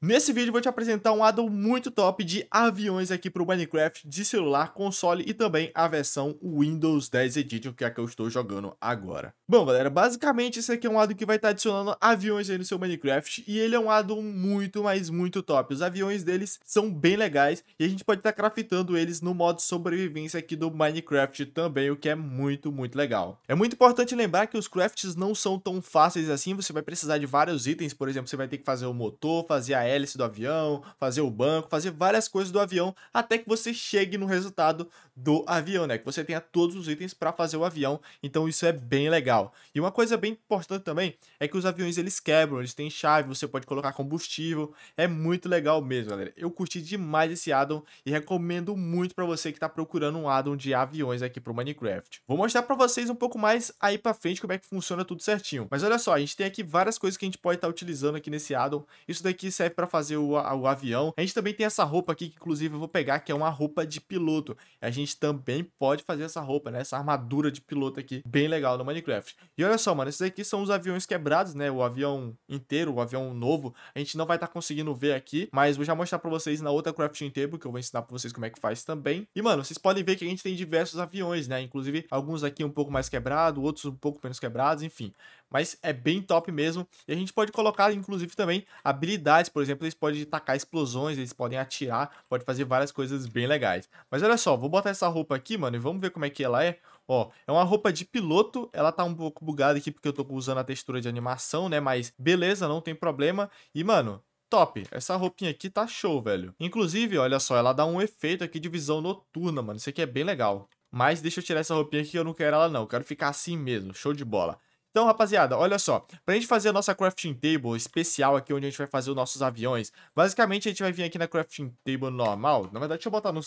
Nesse vídeo vou te apresentar um addon muito top de aviões aqui para o Minecraft de celular, console e também a versão Windows 10 Edition, que é a que eu estou jogando agora. Bom galera, basicamente esse aqui é um addon que vai estar tá adicionando aviões aí no seu Minecraft e ele é um addon muito, mas muito top. Os aviões deles são bem legais e a gente pode estar tá craftando eles no modo sobrevivência aqui do Minecraft também, o que é muito, muito legal. É muito importante lembrar que os crafts não são tão fáceis assim, você vai precisar de vários itens, por exemplo, você vai ter que fazer o motor, fazer a hélice do avião, fazer o banco, fazer várias coisas do avião até que você chegue no resultado do avião, né? Que você tenha todos os itens para fazer o avião. Então isso é bem legal. E uma coisa bem importante também é que os aviões eles quebram, eles têm chave, você pode colocar combustível. É muito legal mesmo, galera. Eu curti demais esse addon e recomendo muito para você que está procurando um addon de aviões aqui para o Minecraft. Vou mostrar para vocês um pouco mais aí para frente como é que funciona tudo certinho. Mas olha só, a gente tem aqui várias coisas que a gente pode estar tá utilizando aqui nesse addon. Isso daqui serve para fazer o, o avião. A gente também tem essa roupa aqui, que inclusive eu vou pegar, que é uma roupa de piloto. A gente também pode fazer essa roupa, né? Essa armadura de piloto aqui, bem legal no Minecraft. E olha só, mano, esses aqui são os aviões quebrados, né? O avião inteiro, o avião novo. A gente não vai estar tá conseguindo ver aqui, mas vou já mostrar para vocês na outra crafting table, que eu vou ensinar para vocês como é que faz também. E, mano, vocês podem ver que a gente tem diversos aviões, né? Inclusive, alguns aqui um pouco mais quebrado, outros um pouco menos quebrados, enfim. Mas é bem top mesmo. E a gente pode colocar, inclusive, também habilidades, por exemplo, exemplo, eles podem tacar explosões, eles podem atirar, pode fazer várias coisas bem legais. Mas olha só, vou botar essa roupa aqui, mano, e vamos ver como é que ela é. Ó, é uma roupa de piloto, ela tá um pouco bugada aqui porque eu tô usando a textura de animação, né? Mas beleza, não tem problema. E, mano, top. Essa roupinha aqui tá show, velho. Inclusive, olha só, ela dá um efeito aqui de visão noturna, mano. Isso aqui é bem legal. Mas deixa eu tirar essa roupinha aqui que eu não quero ela não, eu quero ficar assim mesmo, show de bola. Então, rapaziada, olha só. Pra gente fazer a nossa crafting table especial aqui, onde a gente vai fazer os nossos aviões, basicamente a gente vai vir aqui na crafting table normal. Na verdade, deixa eu botar no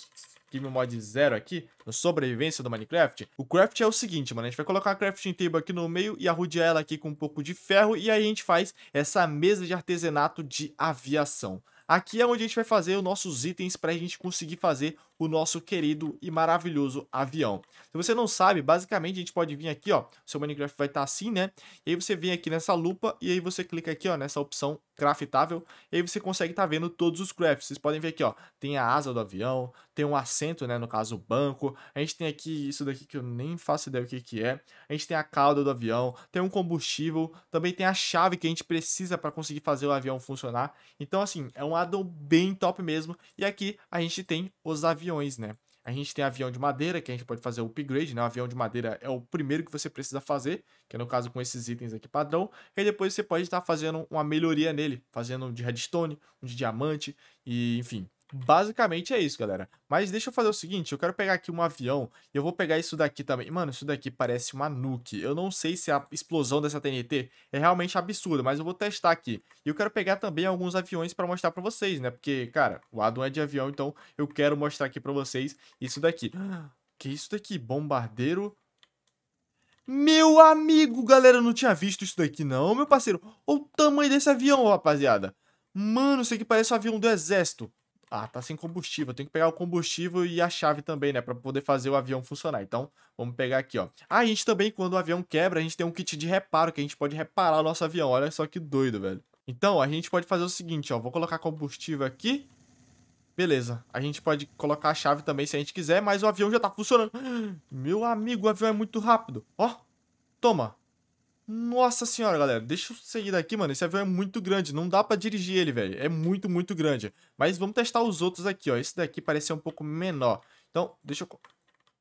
game mod 0 aqui, no sobrevivência do Minecraft. O craft é o seguinte, mano. A gente vai colocar a crafting table aqui no meio e arrodear ela aqui com um pouco de ferro. E aí a gente faz essa mesa de artesanato de aviação. Aqui é onde a gente vai fazer os nossos itens para a gente conseguir fazer o nosso querido e maravilhoso avião. Se você não sabe, basicamente a gente pode vir aqui, ó, seu Minecraft vai estar tá assim, né? E aí você vem aqui nessa lupa e aí você clica aqui, ó, nessa opção craftável, e aí você consegue estar tá vendo todos os crafts. Vocês podem ver aqui, ó, tem a asa do avião, tem um assento, né, no caso o banco. A gente tem aqui isso daqui que eu nem faço ideia o que que é. A gente tem a cauda do avião, tem um combustível, também tem a chave que a gente precisa para conseguir fazer o avião funcionar. Então assim, é um addon bem top mesmo. E aqui a gente tem os aviões aviões, né? A gente tem avião de madeira, que a gente pode fazer o upgrade, né? O avião de madeira é o primeiro que você precisa fazer, que é no caso com esses itens aqui padrão. E depois você pode estar fazendo uma melhoria nele, fazendo um de redstone, um de diamante, e enfim, Basicamente é isso, galera. Mas deixa eu fazer o seguinte, eu quero pegar aqui um avião e eu vou pegar isso daqui também. Mano, isso daqui parece uma nuke. Eu não sei se a explosão dessa TNT é realmente absurda, mas eu vou testar aqui. E eu quero pegar também alguns aviões pra mostrar pra vocês, né? Porque, cara, o Adam é de avião, então eu quero mostrar aqui pra vocês isso daqui. Que isso daqui? Bombardeiro... Meu amigo, galera, eu não tinha visto isso daqui não, meu parceiro. Olha o tamanho desse avião, rapaziada. Mano, isso aqui parece um avião do exército. Ah, tá sem combustível. Tem que pegar o combustível e a chave também, né? Pra poder fazer o avião funcionar. Então, vamos pegar aqui, ó. Ah, a gente também, quando o avião quebra, a gente tem um kit de reparo que a gente pode reparar o nosso avião. Olha só que doido, velho. Então, a gente pode fazer o seguinte, ó. Vou colocar combustível aqui. Beleza. A gente pode colocar a chave também se a gente quiser, mas o avião já tá funcionando. Meu amigo, o avião é muito rápido. Ó, toma. Nossa senhora, galera, deixa eu seguir daqui, mano. Esse avião é muito grande, não dá pra dirigir ele, velho. É muito, muito grande. Mas vamos testar os outros aqui, ó. Esse daqui parece ser um pouco menor. Então, deixa eu...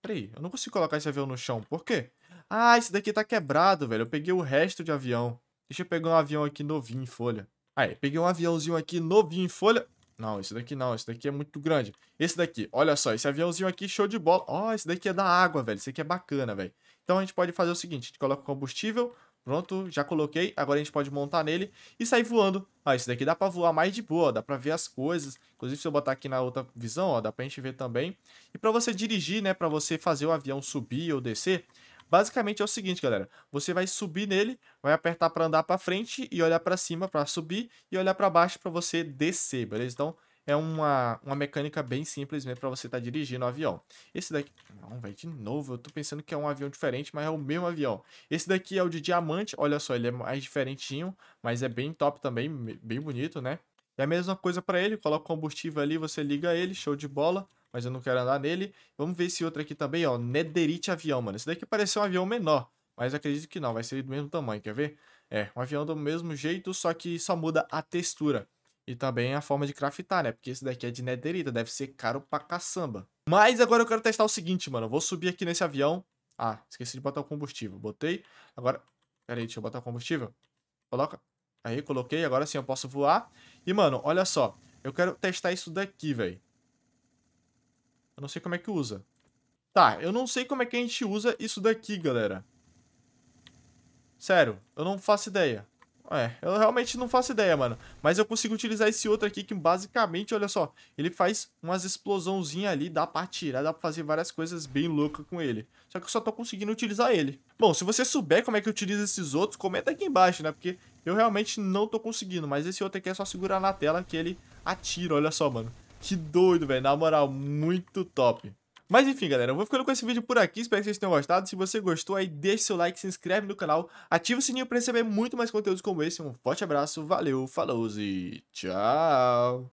Peraí, eu não consigo colocar esse avião no chão. Por quê? Ah, esse daqui tá quebrado, velho. Eu peguei o resto de avião. Deixa eu pegar um avião aqui novinho em folha. Aí, peguei um aviãozinho aqui novinho em folha. Não, esse daqui não. Esse daqui é muito grande. Esse daqui, olha só. Esse aviãozinho aqui, show de bola. Ó, oh, esse daqui é da água, velho. Esse aqui é bacana, velho. Então, a gente pode fazer o seguinte. A gente coloca combustível Pronto, já coloquei. Agora a gente pode montar nele e sair voando. Ah, isso daqui dá pra voar mais de boa, ó, dá pra ver as coisas. Inclusive, se eu botar aqui na outra visão, ó, dá pra gente ver também. E pra você dirigir, né, pra você fazer o avião subir ou descer, basicamente é o seguinte, galera. Você vai subir nele, vai apertar pra andar pra frente e olhar pra cima pra subir e olhar pra baixo pra você descer, beleza? Então, é uma, uma mecânica bem simples mesmo para você estar tá dirigindo o um avião. Esse daqui. Não, velho, de novo, eu tô pensando que é um avião diferente, mas é o mesmo avião. Esse daqui é o de diamante, olha só, ele é mais diferentinho, mas é bem top também, bem bonito, né? É a mesma coisa para ele, coloca o combustível ali, você liga ele, show de bola mas eu não quero andar nele. Vamos ver esse outro aqui também, ó, Nederite avião, mano. Esse daqui parece um avião menor, mas acredito que não, vai ser do mesmo tamanho, quer ver? É, um avião do mesmo jeito, só que só muda a textura. E também a forma de craftar, né? Porque esse daqui é de nederita, deve ser caro pra caçamba. Mas agora eu quero testar o seguinte, mano. Eu vou subir aqui nesse avião. Ah, esqueci de botar o combustível. Botei. Agora... Pera aí, deixa eu botar o combustível. Coloca. Aí, coloquei. Agora sim eu posso voar. E, mano, olha só. Eu quero testar isso daqui, velho. Eu não sei como é que usa. Tá, eu não sei como é que a gente usa isso daqui, galera. Sério, eu não faço ideia. É, eu realmente não faço ideia, mano. Mas eu consigo utilizar esse outro aqui que basicamente, olha só, ele faz umas explosãozinhas ali, dá pra tirar, dá pra fazer várias coisas bem loucas com ele. Só que eu só tô conseguindo utilizar ele. Bom, se você souber como é que utiliza esses outros, comenta aqui embaixo, né? Porque eu realmente não tô conseguindo, mas esse outro aqui é só segurar na tela que ele atira, olha só, mano. Que doido, velho. Na moral, muito top. Mas enfim, galera, eu vou ficando com esse vídeo por aqui, espero que vocês tenham gostado. Se você gostou, aí deixa seu like, se inscreve no canal, ativa o sininho para receber muito mais conteúdos como esse. Um forte abraço, valeu, falou e tchau!